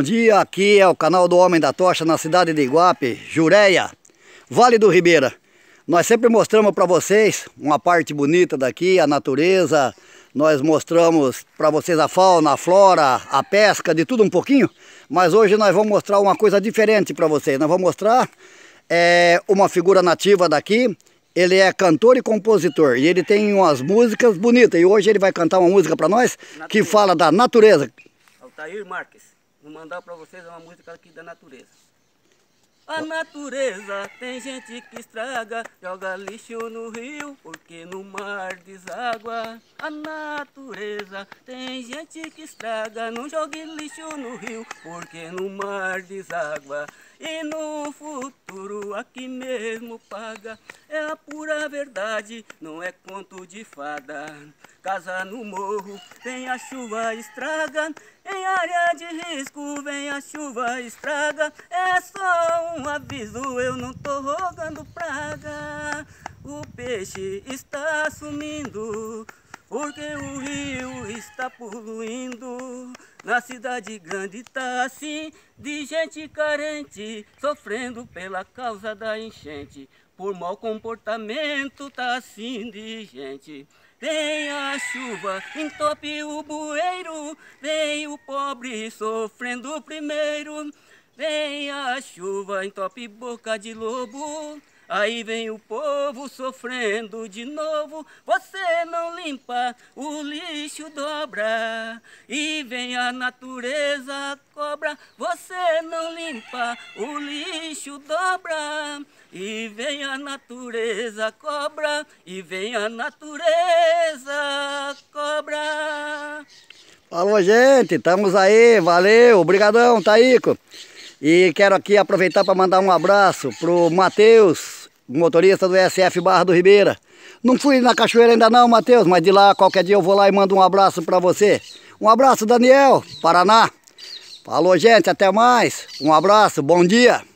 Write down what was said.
Bom dia, aqui é o canal do Homem da Tocha na cidade de Iguape, Jureia, Vale do Ribeira. Nós sempre mostramos para vocês uma parte bonita daqui, a natureza. Nós mostramos para vocês a fauna, a flora, a pesca, de tudo um pouquinho. Mas hoje nós vamos mostrar uma coisa diferente para vocês. Nós vamos mostrar é, uma figura nativa daqui. Ele é cantor e compositor e ele tem umas músicas bonitas. E hoje ele vai cantar uma música para nós natureza. que fala da natureza. Altair Marques. Vou mandar para vocês uma música aqui da natureza. A natureza tem gente que estraga, joga lixo no rio, porque no mar deságua. A natureza tem gente que estraga, não jogue lixo no rio, porque no mar deságua. E no futuro aqui mesmo paga verdade, não é conto de fada. Casa no morro, vem a chuva estraga. Em área de risco, vem a chuva estraga. É só um aviso, eu não tô rogando praga. O peixe está sumindo. Porque o rio está poluindo, na cidade grande tá assim, de gente carente, sofrendo pela causa da enchente. Por mau comportamento tá assim de gente. Vem a chuva, entope o bueiro, vem o pobre sofrendo primeiro. Vem a chuva, entope boca de lobo, Aí vem o povo sofrendo de novo. Você não limpa, o lixo dobra. E vem a natureza cobra. Você não limpa, o lixo dobra. E vem a natureza cobra. E vem a natureza cobra. Falou, gente. Estamos aí. Valeu. Obrigadão, Taíco. E quero aqui aproveitar para mandar um abraço pro Matheus, motorista do SF Barra do Ribeira. Não fui na cachoeira ainda não, Matheus, mas de lá qualquer dia eu vou lá e mando um abraço para você. Um abraço, Daniel, Paraná. Falou, gente, até mais. Um abraço, bom dia.